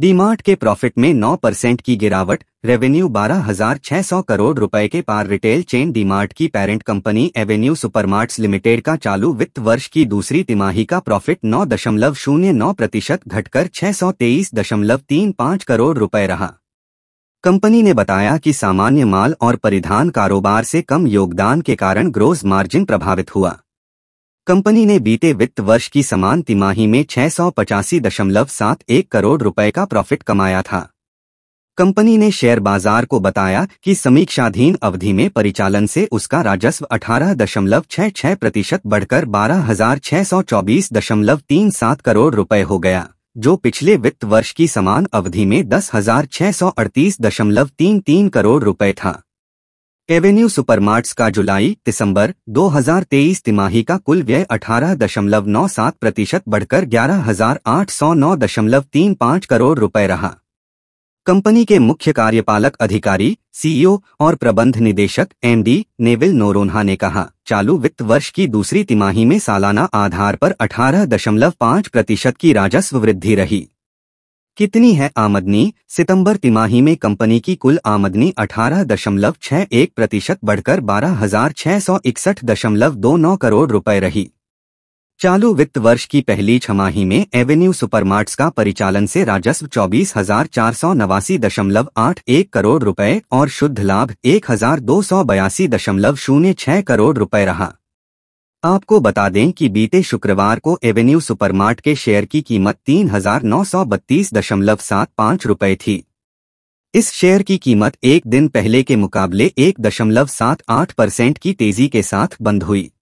डीमार्ट के प्रॉफिट में 9 परसेंट की गिरावट रेवेन्यू 12,600 करोड़ रुपए के पार रिटेल चेन डीमार्ट की parent company Avenue Supermarts limited का चालू वित्त वर्ष की दूसरी तिमाही का प्रॉफिट 9.09 प्रतिशत घटकर 623.35 करोड़ रुपए रहा कंपनी ने बताया कि सामान्य माल और परिधान कारोबार से कम योगदान के कारण ग्रोज मार्जिन प्रभावित हुआ कंपनी ने बीते वित्त वर्ष की समान तिमाही में छह करोड़ रुपए का प्रॉफिट कमाया था कंपनी ने शेयर बाजार को बताया कि समीक्षाधीन अवधि में परिचालन से उसका राजस्व 18.66 प्रतिशत बढ़कर 12,624.37 करोड़ रुपए हो गया जो पिछले वित्त वर्ष की समान अवधि में 10,638.33 करोड़ रुपए था एवेन्यू सुपरमार्ट्स का जुलाई दिसंबर 2023 तिमाही का कुल व्यय 18.97 प्रतिशत बढ़कर 11,809.35 करोड़ रुपए रहा कंपनी के मुख्य कार्यपालक अधिकारी सीईओ और प्रबंध निदेशक डी नेविल नोरोन्हा ने कहा चालू वित्त वर्ष की दूसरी तिमाही में सालाना आधार पर 18.5 प्रतिशत की राजस्व वृद्धि रही कितनी है आमदनी सितंबर तिमाही में कंपनी की कुल आमदनी 18.61 प्रतिशत बढ़कर बारह करोड़ रुपए रही चालू वित्त वर्ष की पहली छमाही में एवेन्यू सुपरमार्ट्स का परिचालन से राजस्व चौबीस हजार चार सौ नवासी दशमलव आठ एक करोड़ रुपए और शुद्ध लाभ एक हजार दो सौ बयासी दशमलव शून्य करोड़ रुपए रहा आपको बता दें कि बीते शुक्रवार को एवेन्यू सुपरमार्ट के शेयर की कीमत तीन हजार नौ सौ बत्तीस दशमलव सात थी इस शेयर की कीमत एक दिन पहले के मुकाबले एक दशमलव सात आठ परसेंट की तेजी के साथ बंद हुई